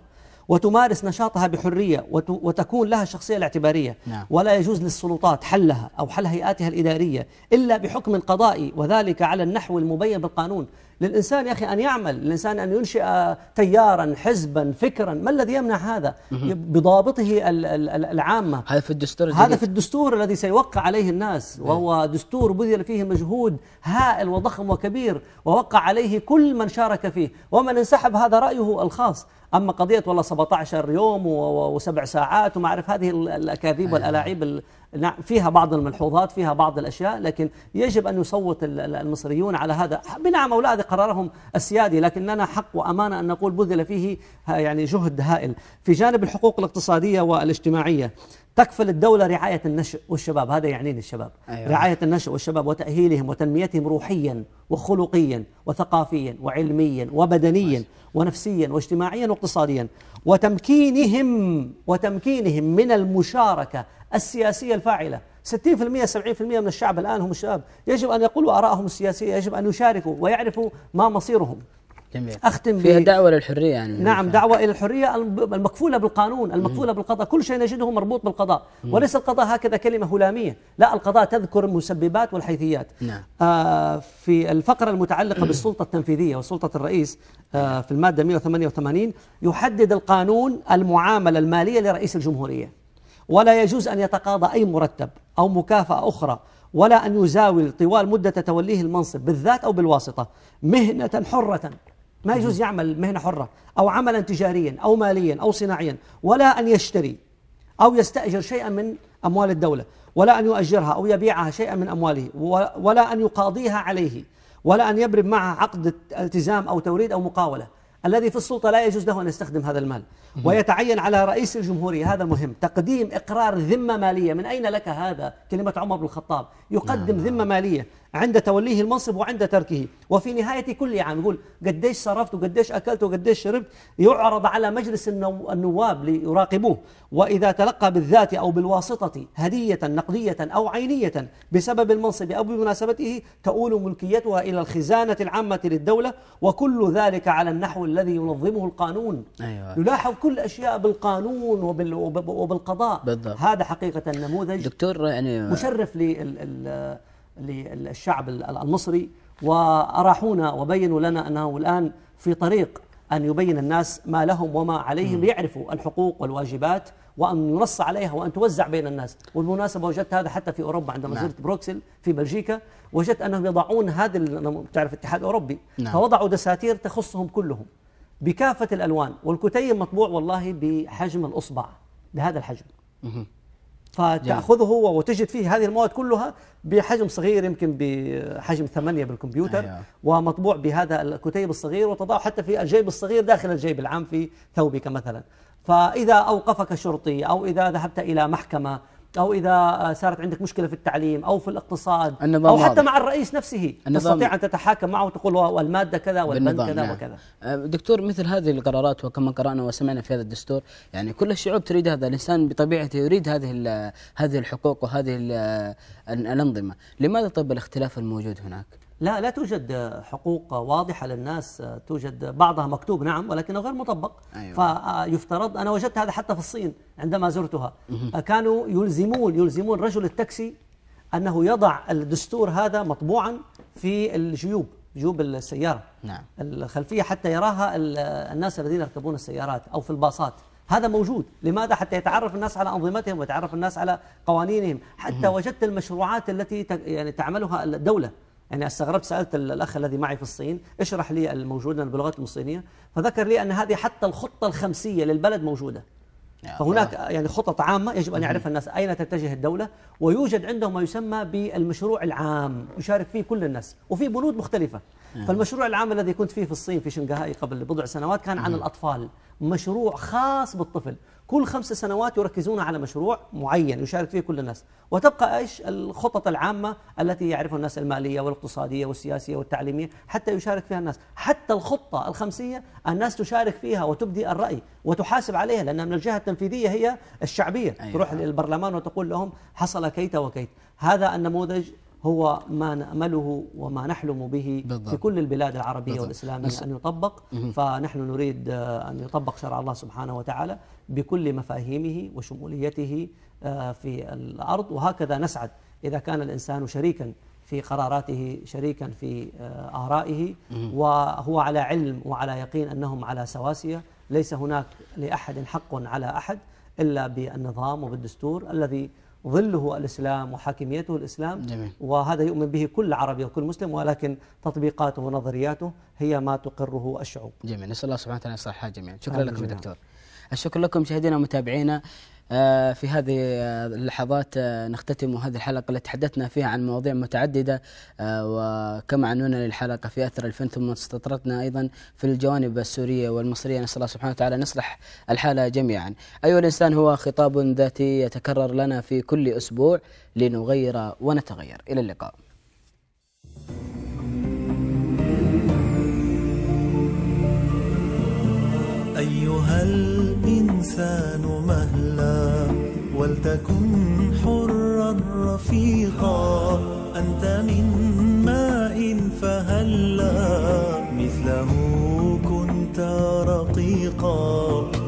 A: وتمارس نشاطها بحرية وتكون لها الشخصية الاعتبارية نعم. ولا يجوز للسلطات حلها أو حل هيئاتها الإدارية إلا بحكم قضائي وذلك على النحو المبين بالقانون للإنسان يا أخي أن يعمل للإنسان أن ينشئ تيارا حزبا فكرا ما الذي يمنع هذا بضابطه العامة هذا في الدستور هذا في الدستور الذي سيوقع عليه الناس إيه. وهو دستور بذل فيه مجهود هائل وضخم وكبير ووقع عليه كل من شارك فيه ومن انسحب هذا رأيه الخاص أما قضية والله 17 يوم وسبع ساعات وما أعرف هذه الأكاذيب أيوة. والألاعيب فيها بعض الملحوظات فيها بعض الأشياء لكن يجب أن يصوت المصريون على هذا بنعم أو لا هذا قرارهم السيادي لكن لنا حق وأمانة أن نقول بذل فيه يعني جهد هائل في جانب الحقوق الاقتصادية والاجتماعية تكفل الدولة رعاية النشء والشباب هذا يعنيني الشباب أيوة. رعاية النشء والشباب وتأهيلهم وتنميتهم روحيا وخلقيا وثقافيا وعلميا وبدنيا ونفسيا واجتماعيا واقتصاديا وتمكينهم وتمكينهم من المشاركة السياسية الفاعلة 60% 70% من الشعب الآن هم الشباب يجب أن يقولوا آرائهم السياسية يجب أن يشاركوا ويعرفوا ما مصيرهم جميل. أختم فيها دعوة
B: للحرية يعني نعم
A: دعوة إلى الحرية المكفولة بالقانون المكفولة مم. بالقضاء كل شيء نجده مربوط بالقضاء مم. وليس القضاء هكذا كلمة هلامية لا القضاء تذكر المسببات والحيثيات نعم. آه في الفقرة المتعلقة (clears throat) بالسلطة التنفيذية وسلطة الرئيس آه في المادة 188 يحدد القانون المعاملة المالية لرئيس الجمهورية ولا يجوز أن يتقاضى أي مرتب أو مكافأة أخرى ولا أن يزاول طوال مدة توليه المنصب بالذات أو بالواسطة مهنة حرة ما يجوز يعمل مهنة حرة أو عملا تجاريا أو ماليا أو صناعيا ولا أن يشتري أو يستأجر شيئا من أموال الدولة ولا أن يؤجرها أو يبيعها شيئا من أمواله ولا أن يقاضيها عليه ولا أن يبرم معها عقد التزام أو توريد أو مقاولة الذي في السلطة لا يجوز له أن يستخدم هذا المال ويتعين على رئيس الجمهورية هذا مهم تقديم إقرار ذمة مالية من أين لك هذا كلمة عمر بن الخطاب يقدم نعم. ذمة مالية عند توليه المنصب وعند تركه وفي نهاية كل عام يقول قديش صرفت وقديش أكلت وقديش شربت يعرض على مجلس النواب ليراقبوه وإذا تلقى بالذات أو بالواسطة هدية نقدية أو عينية بسبب المنصب أو بمناسبته تؤول ملكيتها إلى الخزانة العامة للدولة وكل ذلك على النحو الذي ينظمه القانون أيوة. يلاحظ كل أشياء بالقانون وبال وبالقضاء بالضبط. هذا حقيقة نموذج دكتور يعني مشرف لل للشعب المصري وأراحونا وبينوا لنا أنه الآن في طريق أن يبين الناس ما لهم وما عليهم ليعرفوا الحقوق والواجبات وأن ينص عليها وأن توزع بين الناس والمناسبة وجدت هذا حتى في أوروبا عندما نعم. زرت بروكسل في بلجيكا وجدت أنهم يضعون هذا تعرف الاتحاد الأوروبي نعم. فوضعوا دساتير تخصهم كلهم بكافة الألوان والكتيب مطبوع والله بحجم الأصبع بهذا الحجم فتاخذه نعم. وتجد فيه هذه المواد كلها بحجم صغير يمكن بحجم ثمانية بالكمبيوتر أيوة. ومطبوع بهذا الكتيب الصغير وتضعه حتى في الجيب الصغير داخل الجيب العام في ثوبك مثلا فإذا أوقفك شرطي أو إذا ذهبت إلى محكمة او اذا صارت عندك مشكله في التعليم او في الاقتصاد او حتى مع الرئيس نفسه تستطيع ان تتحاكم معه وتقول والماده كذا والبند كذا نعم. وكذا
B: أه، دكتور مثل هذه القرارات وكما قرانا وسمعنا في هذا الدستور يعني كل الشعوب تريد هذا الانسان بطبيعته يريد هذه هذه الحقوق وهذه الانظمه لماذا طب الاختلاف الموجود هناك
A: لا لا توجد حقوق واضحة للناس توجد بعضها مكتوب نعم ولكنه غير مطبق أيوة. فيفترض أنا وجدت هذا حتى في الصين عندما زرتها كانوا يلزمون يلزمون رجل التاكسي أنه يضع الدستور هذا مطبوعا في الجيوب جيوب السيارة نعم. الخلفية حتى يراها الناس الذين يركبون السيارات أو في الباصات هذا موجود لماذا حتى يتعرف الناس على أنظمتهم ويتعرف الناس على قوانينهم حتى وجدت المشروعات التي يعني تعملها الدولة يعني استغربت سألت الأخ الذي معي في الصين اشرح لي الموجود باللغات الصينية فذكر لي أن هذه حتى الخطة الخمسية للبلد موجودة فهناك يعني خطط عامة يجب أن يعرفها الناس أين تتجه الدولة ويوجد عندهم ما يسمى بالمشروع العام يشارك فيه كل الناس وفي بنود مختلفة فالمشروع العام الذي كنت فيه في الصين في شنغهاي قبل بضع سنوات كان عن الأطفال مشروع خاص بالطفل كل خمس سنوات يركزون على مشروع معين يشارك فيه كل الناس وتبقى ايش الخطط العامه التي يعرفها الناس الماليه والاقتصاديه والسياسيه والتعليميه حتى يشارك فيها الناس حتى الخطه الخمسيه الناس تشارك فيها وتبدي الراي وتحاسب عليها لأن من الجهه التنفيذيه هي الشعبيه أيوة. تروح للبرلمان وتقول لهم حصل كيت وكيت هذا النموذج هو ما نأمله وما نحلم به بالضبط. في كل البلاد العربية بالضبط. والإسلامية نس... أن يطبق فنحن نريد آه، أن يطبق شرع الله سبحانه وتعالى بكل مفاهيمه وشموليته آه، في الأرض وهكذا نسعد إذا كان الإنسان شريكا في قراراته شريكا في آه، آرائه وهو على علم وعلى يقين أنهم على سواسية ليس هناك لأحد حق على أحد إلا بالنظام وبالدستور الذي ظله الإسلام وحاكميته الإسلام جميل. وهذا يؤمن به كل عربي وكل مسلم ولكن تطبيقاته ونظرياته هي ما تقره الشعوب
B: جميل نسأل الله سبحانه وتعالى أن يصلحها جميعا
A: شكرا لكم جميل. نعم. دكتور الشكر لكم مشاهدينا
B: ومتابعينا آه، في هذه آه، اللحظات آه، نختتم هذه الحلقة التي تحدثنا فيها عن مواضيع متعددة وكما عنونا للحلقة في أثر الفن ثم استطردنا أيضا في الجوانب السورية والمصرية نسأل الله سبحانه وتعالى نصلح الحالة جميعا أيها الإنسان هو خطاب ذاتي يتكرر لنا في كل أسبوع لنغير ونتغير إلى اللقاء
A: أيها الإنسان مهلا ولتكن حرا رفيقا أنت من ماء فهلا مثله كنت رقيقا